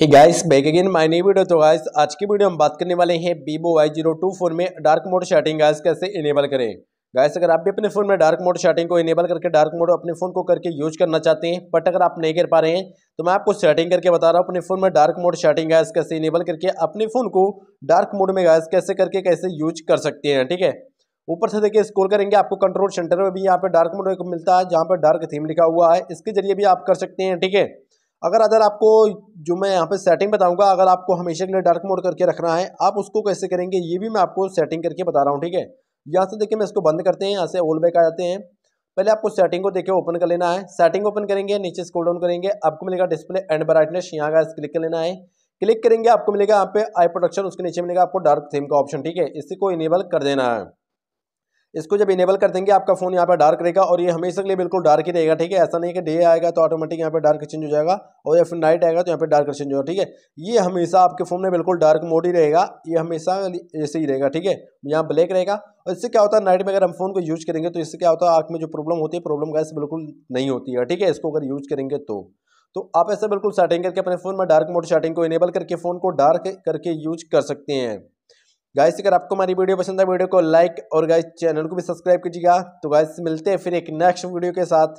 hey guys back again my नई video तो guys आज की वीडियो हम बात करने वाले हैं Vivo Y zero two phone में डार्क मोड शर्टिंग गाइस कैसे इनेबल करें गाइस अगर आप भी अपने फ़ोन में डार्क मोड शर्टिंग को इनेबल करके डार्क मोड अपने फ़ोन को करके यूज करना चाहते हैं बट अगर आप नहीं कर पा रहे हैं तो मैं आपको सेटिंग करके बता रहा हूँ अपने फ़ोन में डार्क मोड शर्टिंग गाइस कैसे इनेबल करके अपने फ़ोन को डार्क मोड में गाइस कैसे करके कैसे यूज कर सकते हैं ठीक है ऊपर से देखिए स्क्रॉल करेंगे आपको कंट्रोल सेंटर में भी यहाँ पर डार्क मोड मिलता है जहाँ पर डार्क थीम लिखा हुआ है इसके जरिए भी आप कर सकते हैं ठीक है अगर अदर आपको जो मैं यहाँ पे सेटिंग बताऊँगा अगर आपको हमेशा के लिए डार्क मोड करके रखना है आप उसको कैसे करेंगे ये भी मैं आपको सेटिंग करके बता रहा हूँ ठीक है यहाँ से देखिए मैं इसको बंद करते हैं यहाँ से ऑल बैक आ जाते हैं पहले आपको सेटिंग को देखिए ओपन कर लेना है सेटिंग ओपन करेंगे नीचे स्कोल डाउन करेंगे आपको मिलेगा डिस्प्ले एंड ब्राइटनेस यहाँ का क्लिक कर लेना है क्लिक करेंगे आपको मिलेगा यहाँ पे आई प्रोडक्शन उसके नीचे मिलेगा आपको डार्क थीम का ऑप्शन ठीक है इसी को इनेबल कर देना है इसको जब इनेबल कर देंगे आपका फ़ोन यहाँ पर डार्क रहेगा और ये हमेशा के लिए बिल्कुल डार्क ही रहेगा ठीक है ऐसा नहीं कि डे आएगा तो ऑटोमेटिक यहाँ पर डार्क चेंज हो जाएगा और या फिर नाइट आएगा तो यहाँ पर डार्क चेंज होगा ठीक है ये हमेशा आपके फ़ोन में बिल्कुल डार्क मोड ही रहेगा ये हमेशा ऐसे ही रहेगा ठीक है यहाँ ब्लैक रहेगा और इससे क्या होता है नाइट में अगर हम फ़ोन को यूज़ करेंगे तो इससे क्या होता है आँख में जो प्रॉब्लम होती है प्रॉब्लम गैस बिल्कुल नहीं होती है ठीक है इसको अगर यूज़ करेंगे तो तो आप ऐसे बिल्कुल सेटिंग करके अपने फ़ोन में डार्क मोड सेटिंग को इनेबल करके फ़ोन को डार्क करके यूज कर सकते हैं गाइस अगर आपको हमारी वीडियो पसंद है वीडियो को लाइक और गाइस चैनल को भी सब्सक्राइब कीजिएगा तो गाइस मिलते हैं फिर एक नेक्स्ट वीडियो के साथ